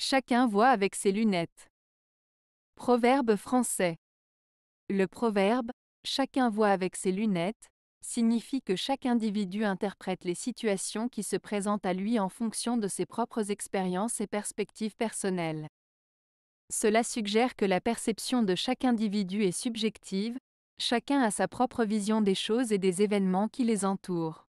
Chacun voit avec ses lunettes. Proverbe français. Le proverbe Chacun voit avec ses lunettes signifie que chaque individu interprète les situations qui se présentent à lui en fonction de ses propres expériences et perspectives personnelles. Cela suggère que la perception de chaque individu est subjective, chacun a sa propre vision des choses et des événements qui les entourent.